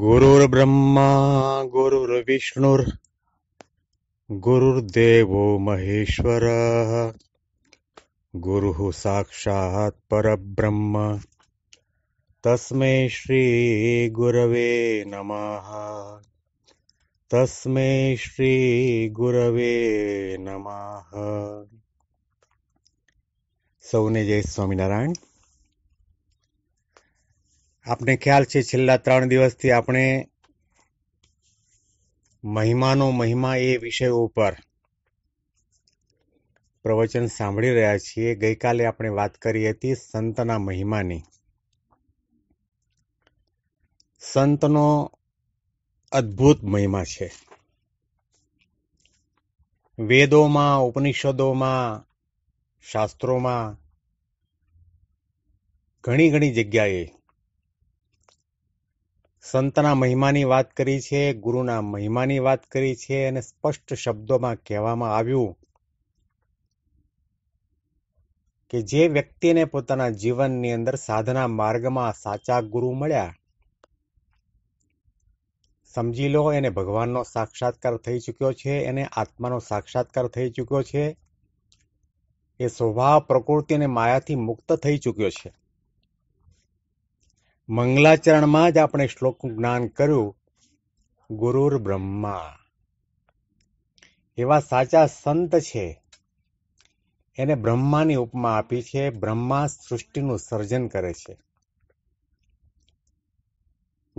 ગુરુર્બ્રહ્મા ગુરુર્વિષ્ણુર ગુરુર્દેવો મહેશ્વર ગુરુ સાક્ષાત પરબ્રહ્મ તસ્મે શ્રી ગુરવે નમઃ તસ્મે શ્રી ગુરવે નમઃ સૌને જય સ્વામિનારાયણ આપને ખ્યાલ છે છેલ્લા ત્રણ દિવસથી આપણે મહિમાનો મહિમા એ વિષય ઉપર પ્રવચન સાંભળી રહ્યા છીએ ગઈકાલે આપણે વાત કરી હતી સંતના મહિમાની સંતનો અદ્ભુત મહિમા છે વેદોમાં ઉપનિષદોમાં શાસ્ત્રોમાં ઘણી ઘણી જગ્યાએ સંતના મહિમાની વાત કરી છે ગુરુના મહિમાની વાત કરી છે અને સ્પષ્ટ શબ્દોમાં કહેવામાં આવ્યું કે જે વ્યક્તિને પોતાના જીવનની અંદર સાધના માર્ગમાં સાચા ગુરુ મળ્યા સમજી લો એને ભગવાનનો સાક્ષાત્કાર થઈ ચૂક્યો છે એને આત્માનો સાક્ષાત્કાર થઈ ચૂક્યો છે એ સ્વભાવ પ્રકૃતિ અને માયાથી મુક્ત થઈ ચૂક્યો છે મંગલાચરણમાં જ આપણે શ્લોકનું જ્ઞાન કર્યું ગુરુર બ્રહ્મા એવા સાચા સંત છે એને બ્રહ્માની ઉપમા આપી છે બ્રહ્મા સૃષ્ટિનું સર્જન કરે છે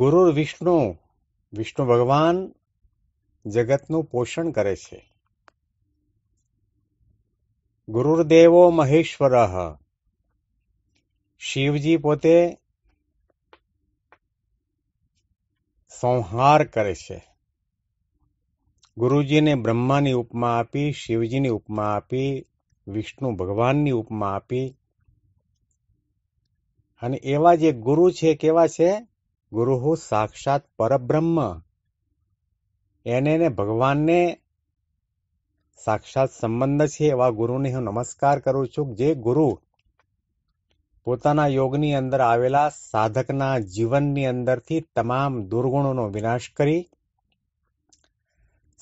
ગુરુર વિષ્ણુ વિષ્ણુ ભગવાન જગતનું પોષણ કરે છે ગુરુર્દેવો મહેશ્વર શિવજી પોતે સંહાર કરે છે ગુરુજીને બ્રહ્માની ઉપમા આપી શિવજીની ઉપમા આપી વિષ્ણુ ભગવાનની ઉપમા આપી અને એવા જે ગુરુ છે કેવા છે ગુરુ સાક્ષાત પરબ્રહ્મ એને ભગવાનને સાક્ષાત સંબંધ છે એવા ગુરુને હું નમસ્કાર કરું છું જે ગુરુ પોતાના યોગની અંદર આવેલા સાધકના જીવનની અંદરથી તમામ દુર્ગુણોનો વિનાશ કરી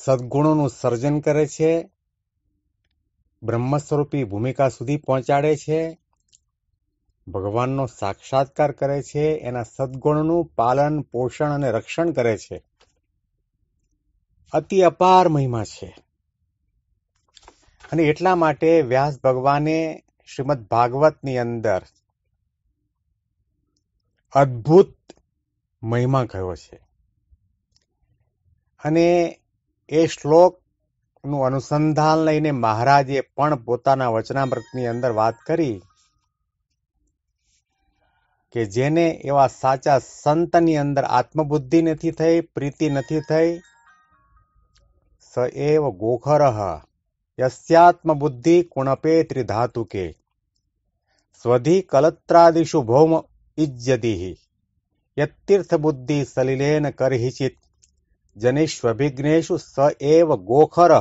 સદગુણોનું સર્જન કરે છે બ્રહ્મ ભૂમિકા સુધી પહોંચાડે છે ભગવાનનો સાક્ષાત્કાર કરે છે એના સદગુણનું પાલન પોષણ અને રક્ષણ કરે છે અતિ અપાર મહિમા છે અને એટલા માટે વ્યાસ ભગવાને શ્રીમદ ભાગવતની અંદર અદ્ભુત મહિમા કહ્યો છે અને એ શ્લોકનું અનુસંધાન લઈને મહારાજે પણ પોતાના વચનામૃતની અંદર વાત કરી કે જેને એવા સાચા સંતની અંદર આત્મબુદ્ધિ નથી થઈ પ્રીતિ નથી થઈ સ એવ ગોખરહ યસ્યાત્મબુદ્ધિ કુણપે ત્રિધાતુકે સ્વધી કલત્રાદિષુ ભૌમ ಇಜ್ಯದಿಹಿ ಯತ್ತೀರ್ಥಬುದ್ಧಿ ಸಲಿಲೇನ ಕರ್ಹಿಚಿತ್ જનેષ્વભિજ્ઞેશુ સ એવ ગોખર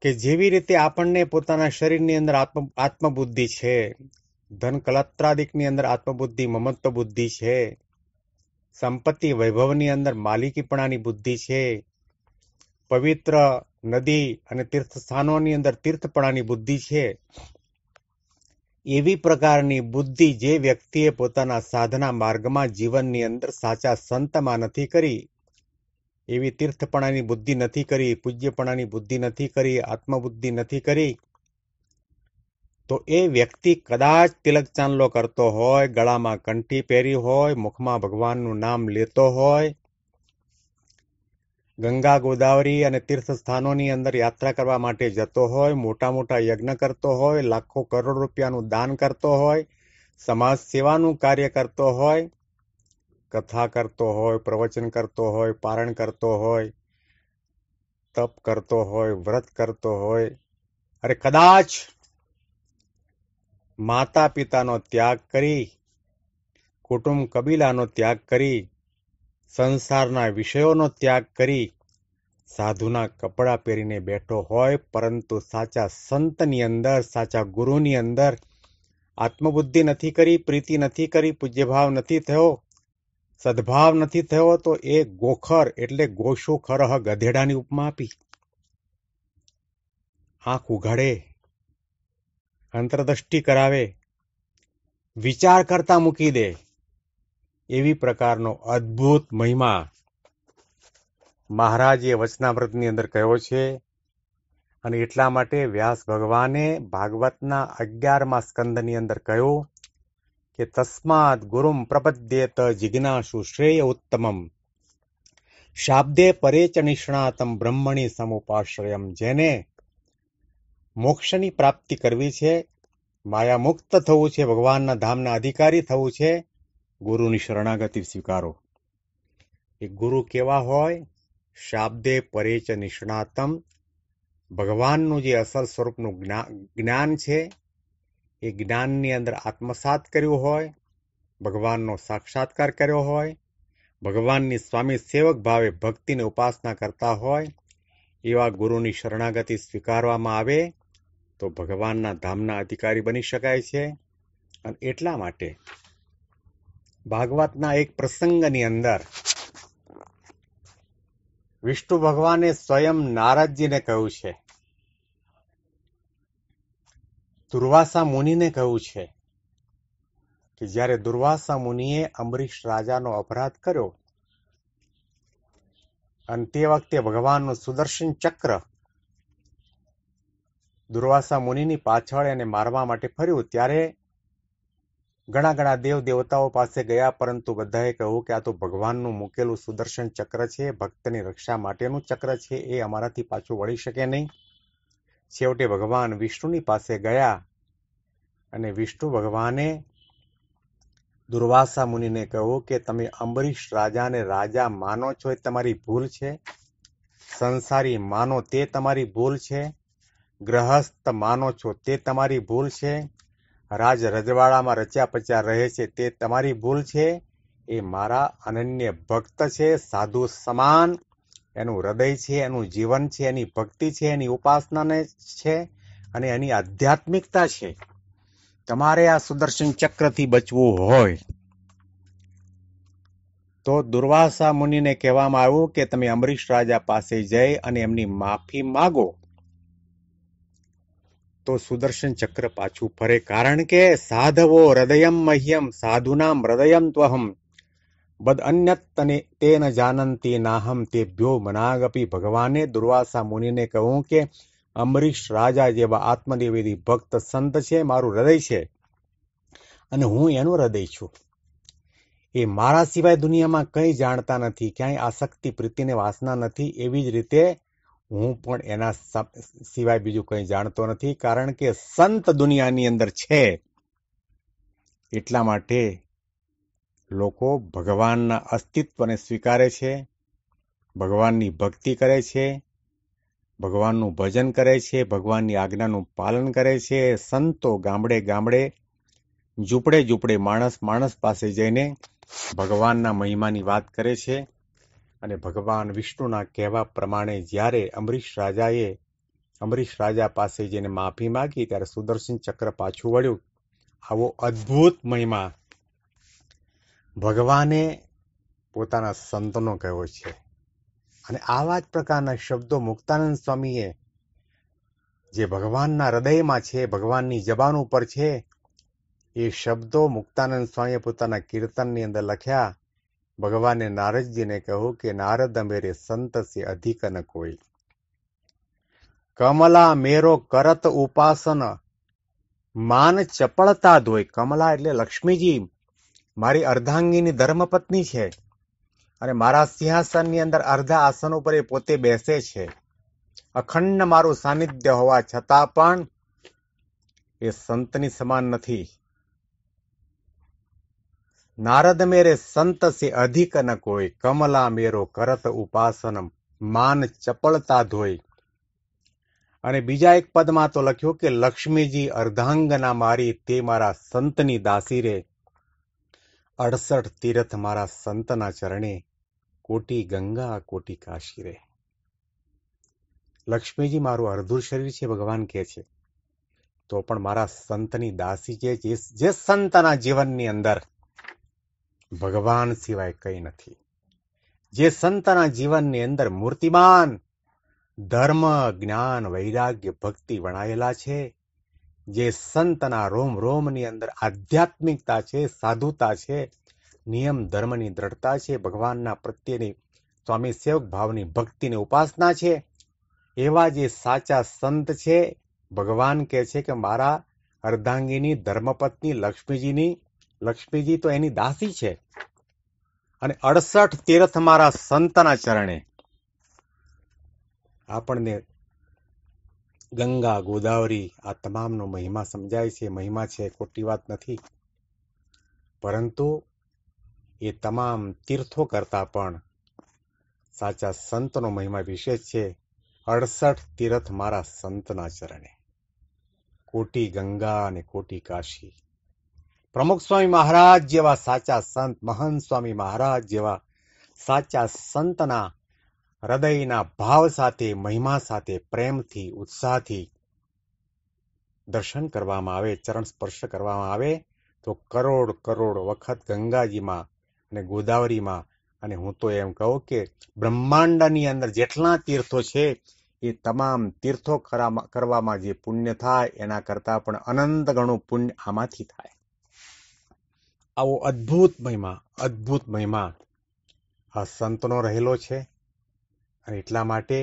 કે જેવી રીતે આપણને પોતાના શરીરની અંદર આત્મ આત્મબુદ્ધિ છે ધન કલાત્રાદિકની અંદર આત્મબુદ્ધિ મમત્વ બુદ્ધિ છે સંપત્તિ વૈભવની અંદર માલિકીપણાની બુદ્ધિ છે પવિત્ર નદી અને તીર્થ સ્થાનોની અંદર તીર્થપણાની બુદ્ધિ છે એવી પ્રકારની બુદ્ધિ જે વ્યક્તિએ પોતાના સાધના માર્ગમાં જીવનની અંદર સાચા સંતમાં નથી કરી એવી તીર્થપણાની બુદ્ધિ નથી કરી પૂજ્યપણાની બુદ્ધિ નથી કરી આત્મબુદ્ધિ નથી કરી તો એ વ્યક્તિ કદાચ તિલક ચાંદલો કરતો હોય ગળામાં કંઠી પહેરી હોય મુખમાં ભગવાનનું નામ લેતો હોય ગંગા ગોદાવરી અને તીર્થસ્થાનોની અંદર યાત્રા કરવા માટે જતો હોય મોટા મોટા યજ્ઞ કરતો હોય લાખો કરોડ રૂપિયાનું દાન કરતો હોય સમાજ સેવાનું કાર્ય કરતો હોય કથા કરતો હોય પ્રવચન કરતો હોય પારણ કરતો હોય તપ કરતો હોય વ્રત કરતો હોય અરે કદાચ માતા પિતાનો ત્યાગ કરી કુટુંબ કબીલાનો ત્યાગ કરી સંસારના વિષયોનો ત્યાગ કરી સાધુના કપડાં પહેરીને બેઠો હોય પરંતુ સાચા સંતની અંદર સાચા ગુરુની અંદર આત્મબુદ્ધિ નથી કરી પ્રીતિ નથી કરી પૂજ્યભાવ નથી થયો સદભાવ નથી થયો તો એ ગોખર એટલે ગોશુ ખરહ ગધેડાની ઉપમા આપી આંખ ઉઘાડે અંતરદ્રષ્ટિ કરાવે વિચાર કરતા મૂકી દે એવી પ્રકારનો અદ્ભુત મહિમા મહારાજે વચનામૃતની અંદર કહ્યો છે અને એટલા માટે વ્યાસ ભગવાને ભાગવતના અગિયારમા સ્કંદની અંદર કહ્યું કે તસ્માત ગુરુમ પ્રપદ્યેત જિજ્ઞાસુ શ્રેય ઉત્તમમ શાબ્દે પરેચ નિષ્ણાતમ બ્રહ્મણી સમુપાશ્રયમ જેને મોક્ષની પ્રાપ્તિ કરવી છે માયા મુક્ત થવું છે ભગવાનના ધામના અધિકારી થવું છે ગુરુની શરણાગતિ સ્વીકારો એ ગુરુ કેવા હોય શાબ્દે પરેચ નિષ્ણાતમ ભગવાનનું જે અસલ સ્વરૂપનું જ્ઞાન છે એ જ્ઞાનની અંદર આત્મસાત કર્યું હોય ભગવાનનો સાક્ષાત્કાર કર્યો હોય ભગવાનની સ્વામી સેવક ભાવે ભક્તિને ઉપાસના કરતા હોય એવા ગુરુની શરણાગતિ સ્વીકારવામાં આવે તો ભગવાનના ધામના અધિકારી બની શકાય છે અને એટલા માટે ભાગવતના એક પ્રસંગની અંદર વિષ્ણુ ભગવાને સ્વયં નારદજીને કહ્યું છે દુર્વાસા મુનિને કહ્યું છે કે જ્યારે દુર્વાસા મુનિએ અમરીશ રાજાનો અપરાધ કર્યો અને તે વખતે ભગવાનનું સુદર્શન ચક્ર દુર્વાસા મુનિની પાછળ એને મારવા માટે ફર્યું ત્યારે ઘણા ઘણા દેવ દેવતાઓ પાસે ગયા પરંતુ બધાએ કહ્યું કે આ તો ભગવાનનું મૂકેલું સુદર્શન ચક્ર છે ભક્તની રક્ષા માટેનું ચક્ર છે એ અમારાથી પાછું વળી શકે નહીં છેવટે ભગવાન વિષ્ણુની પાસે ગયા અને વિષ્ણુ ભગવાને દુર્વાસા મુનિને કહ્યું કે તમે અંબરીશ રાજાને રાજા માનો છો એ તમારી ભૂલ છે સંસારી માનો તે તમારી ભૂલ છે ગ્રહસ્થ માનો છો તે તમારી ભૂલ છે રાજ રજવાડામાં રચ્યા પચ્યા રહે છે તે તમારી ભૂલ છે એ મારા અનન્ય ભક્ત છે સાધુ સમાન એનું હૃદય છે એનું જીવન છે એની ભક્તિ છે એની ઉપાસનાને છે અને એની આધ્યાત્મિકતા છે તમારે આ સુદર્શન ચક્રથી બચવું હોય તો દુર્વાસા મુનિને કહેવામાં આવ્યું કે તમે અમરીશ રાજા પાસે જઈ અને એમની માફી માગો તો સુદર્શન ચક્ર પાછું ફરે કારણ કે સાધવો હૃદયમ મહ્યમ સાધુનામ હૃદયમ ત્વહમ બદ અન્યત તેન જાનંતી નાહમ તેભ્યો મનાગપી ભગવાને દુર્વાસા મુનિને કહું કે અમરીશ રાજા જેવા આત્મનિવેદી ભક્ત સંત છે મારું હૃદય છે અને હું એનું હૃદય છું એ મારા સિવાય દુનિયામાં કંઈ જાણતા નથી ક્યાંય આસક્તિ પ્રીતિને વાસના નથી એવી જ રીતે હું પણ એના સિવાય બીજું કંઈ જાણતો નથી કારણ કે સંત દુનિયાની અંદર છે એટલા માટે લોકો ભગવાનના અસ્તિત્વને સ્વીકારે છે ભગવાનની ભક્તિ કરે છે ભગવાનનું ભજન કરે છે ભગવાનની આજ્ઞાનું પાલન કરે છે સંતો ગામડે ગામડે ઝૂંપડે ઝૂંપડે માણસ માણસ પાસે જઈને ભગવાનના મહિમાની વાત કરે છે અને ભગવાન વિષ્ણુના કહેવા પ્રમાણે જ્યારે અમરીશ રાજાએ અમરીશ રાજા પાસે જેને માફી માગી ત્યારે સુદર્શન ચક્ર પાછું વળ્યું આવો અદ્ભુત મહિમા ભગવાને પોતાના સંતનો કહ્યો છે અને આવા જ પ્રકારના શબ્દો મુક્તાનંદ સ્વામીએ જે ભગવાનના હૃદયમાં છે ભગવાનની જબાન ઉપર છે એ શબ્દો મુક્તાનંદ સ્વામીએ પોતાના કીર્તનની અંદર લખ્યા ભગવાને નારદજીને કહ્યું કે નારદ અમેરે સંત સે અધિક ન કોઈ કમલા મેરો કરત ઉપાસન માન ચપળતા ધોઈ કમલા એટલે લક્ષ્મીજી મારી અર્ધાંગીની ધર્મપત્ની છે અને મારા સિંહાસનની અંદર અર્ધા આસન ઉપર એ પોતે બેસે છે અખંડ મારું સાનિધ્ય હોવા છતાં પણ એ સંતની સમાન નથી નારદ મેરે સંત સી અધિક ન કોઈ કમલા મેરો કરત ઉપાસન માન ચપળતા ધોઈ અને બીજા એક પદમાં તો લખ્યું કે લક્ષ્મીજી અર્ધાંગના મારી તે મારા સંતની દાસી રે અડસઠ તીર્થ મારા સંતના ચરણે કોટી ગંગા કોટી કાશી રે લક્ષ્મીજી મારું અર્ધું શરીર છે ભગવાન કહે છે તો પણ મારા સંતની દાસી જે જે સંતના જીવનની અંદર ભગવાન સિવાય કંઈ નથી જે સંતના જીવનની અંદર મૂર્તિમાન ધર્મ જ્ઞાન વૈરાગ્ય ભક્તિ વણાયેલા છે જે સંતના રોમ રોમની અંદર આધ્યાત્મિકતા છે સાધુતા છે નિયમ ધર્મની દ્રઢતા છે ભગવાનના પ્રત્યેની સ્વામી સેવક ભાવની ભક્તિની ઉપાસના છે એવા જે સાચા સંત છે ભગવાન કહે છે કે મારા અર્ધાંગીની ધર્મપત્ની લક્ષ્મીજીની લક્ષ્મીજી તો એની દાસી છે અને અડસઠ તીર્થ મારા સંતના ચરણે આપણને ગંગા ગોદાવરી આ તમામનો મહિમા સમજાય છે મહિમા છે ખોટી વાત નથી પરંતુ એ તમામ તીર્થો કરતા પણ સાચા સંતનો મહિમા વિશેષ છે અડસઠ તીર્થ મારા સંતના ચરણે કોટી ગંગા અને કોટી કાશી પ્રમુખ સ્વામી મહારાજ જેવા સાચા સંત મહંત સ્વામી મહારાજ જેવા સાચા સંતના હૃદયના ભાવ સાથે મહિમા સાથે પ્રેમથી ઉત્સાહથી દર્શન કરવામાં આવે ચરણ સ્પર્શ કરવામાં આવે તો કરોડ કરોડ વખત ગંગાજીમાં અને ગોદાવરીમાં અને હું તો એમ કહું કે બ્રહ્માંડની અંદર જેટલા તીર્થો છે એ તમામ તીર્થો કરવામાં જે પુણ્ય થાય એના કરતાં પણ અનંત ગણું પુણ્ય આમાંથી થાય આવો અદ્ભુત મહિમા અદ્ભુત મહિમા આ સંતનો રહેલો છે અને એટલા માટે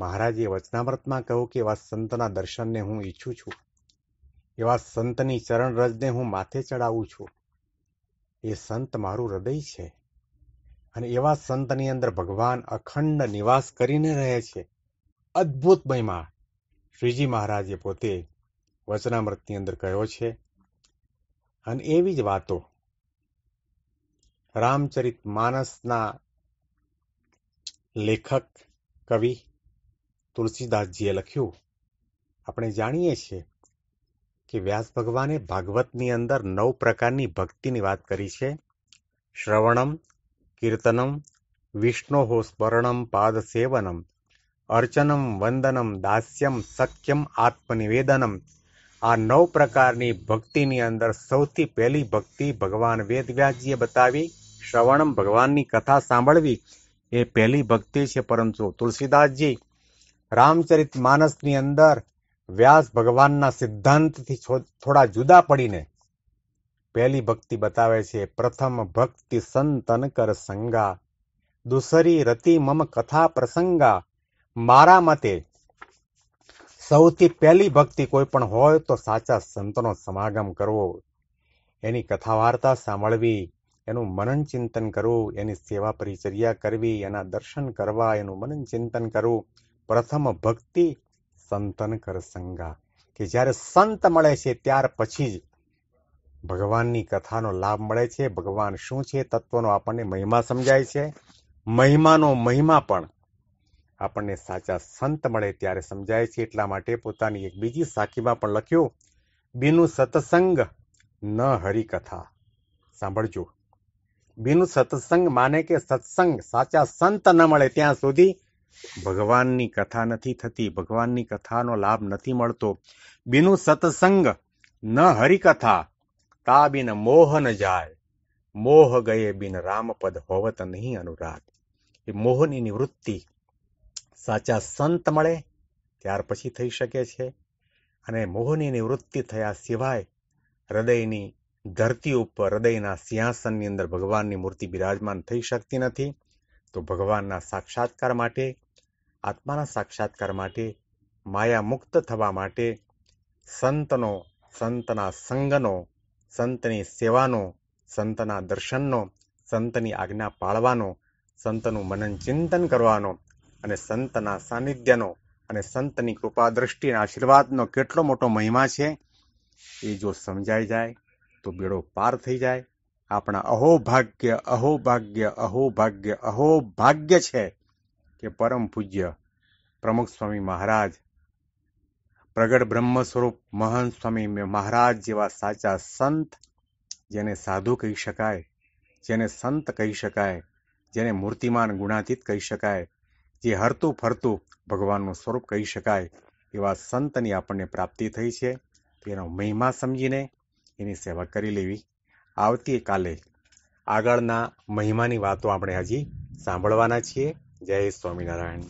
મહારાજે વચનામૃતમાં કહ્યું કે એવા સંતના દર્શનને હું ઈચ્છું છું એવા સંતની ચરણ રજને હું માથે ચડાવું છું એ સંત મારું હૃદય છે અને એવા સંતની અંદર ભગવાન અખંડ નિવાસ કરીને રહે છે અદ્ભુત મહિમા શ્રીજી મહારાજે પોતે વચનામૃતની અંદર કહ્યો છે અને એવી જ વાતો રામચરિત માનસના લેખક કવિ તુલસીદાસજીએ લખ્યું આપણે જાણીએ છીએ કે વ્યાસ ભગવાને ભાગવતની અંદર નવ પ્રકારની ભક્તિની વાત કરી છે શ્રવણમ કીર્તનમ વિષ્ણોહો સ્મરણમ પાદ સેવનમ અર્ચનમ વંદનમ દાસ્યમ સખ્યમ આત્મનિવેદનમ આ નવ પ્રકારની ભક્તિની અંદર સૌથી પહેલી ભક્તિ ભગવાન વેદ વ્યાસજીએ બતાવી શ્રવણમ ભગવાનની કથા સાંભળવી એ પહેલી ભક્તિ છે પરંતુ તુલસીદાસજી રામચરિત માનસની અંદર વ્યાસ ભગવાનના સિદ્ધાંતથી થોડા જુદા પડીને પહેલી ભક્તિ બતાવે છે પ્રથમ ભક્તિ સંતન કર સંગા દુસરી રતિ મમ કથા પ્રસંગા મારા મતે સૌથી પહેલી ભક્તિ કોઈ પણ હોય તો સાચા સંતનો સમાગમ કરવો એની કથા વાર્તા સાંભળવી એનું મનન ચિંતન કરવું એની સેવા પરિચર્યા કરવી એના દર્શન કરવા એનું મનન ચિંતન કરવું પ્રથમ ભક્તિ સંતન કરસંગા કે જ્યારે સંત મળે છે ત્યાર પછી જ ભગવાનની કથાનો લાભ મળે છે ભગવાન શું છે તત્વનો આપણને મહિમા સમજાય છે મહિમાનો મહિમા પણ આપણને સાચા સંત મળે ત્યારે સમજાય છે એટલા માટે પોતાની એક બીજી સાખીમાં પણ લખ્યું બીનું સત્સંગ ન હરિકથા સાંભળજો બીનું સત્સંગ માને કે સત્સંગ સાચા સંત ન મળે ત્યાં સુધી ભગવાનની કથા નથી થતી ભગવાનની કથાનો લાભ નથી મળતો બીનું સત્સંગ ન હરિકથા તા બિન મોહ ન જાય મોહ ગયે બિન રામપદ હોવત નહીં અનુરાગ એ મોહની નિવૃત્તિ સાચા સંત મળે ત્યાર પછી થઈ શકે છે અને મોહની નિવૃત્તિ થયા સિવાય હૃદયની ધરતી ઉપર હૃદયના સિંહાસનની અંદર ભગવાનની મૂર્તિ બિરાજમાન થઈ શકતી નથી તો ભગવાનના સાક્ષાત્કાર માટે આત્માના સાક્ષાત્કાર માટે માયા મુક્ત થવા માટે સંતનો સંતના સંગનો સંતની સેવાનો સંતના દર્શનનો સંતની આજ્ઞા પાળવાનો સંતનું મનન ચિંતન કરવાનો અને સંતના સાનિધ્યનો અને સંતની કૃપા દ્રષ્ટિના આશીર્વાદનો કેટલો મોટો મહિમા છે એ જો સમજાઈ જાય તો બેડો પાર થઈ જાય આપણા અહોભાગ્ય અહોભાગ્ય અહોભાગ્ય અહોભાગ્ય છે કે પરમ પૂજ્ય પ્રમુખ સ્વામી મહારાજ પ્રગટ બ્રહ્મ સ્વરૂપ મહાન સ્વામી મહારાજ જેવા સાચા સંત જેને સાધુ કહી શકાય જેને સંત કહી શકાય જેને મૂર્તિમાન ગુણાતીત કહી શકાય જે હરતું ફરતું ભગવાનનું સ્વરૂપ કહી શકાય એવા સંતની આપણને પ્રાપ્તિ થઈ છે તેનો મહિમા સમજીને એની સેવા કરી લેવી આવતી કાલે આગળના મહિમાની વાતો આપણે હજી સાંભળવાના છીએ જય સ્વામિનારાયણ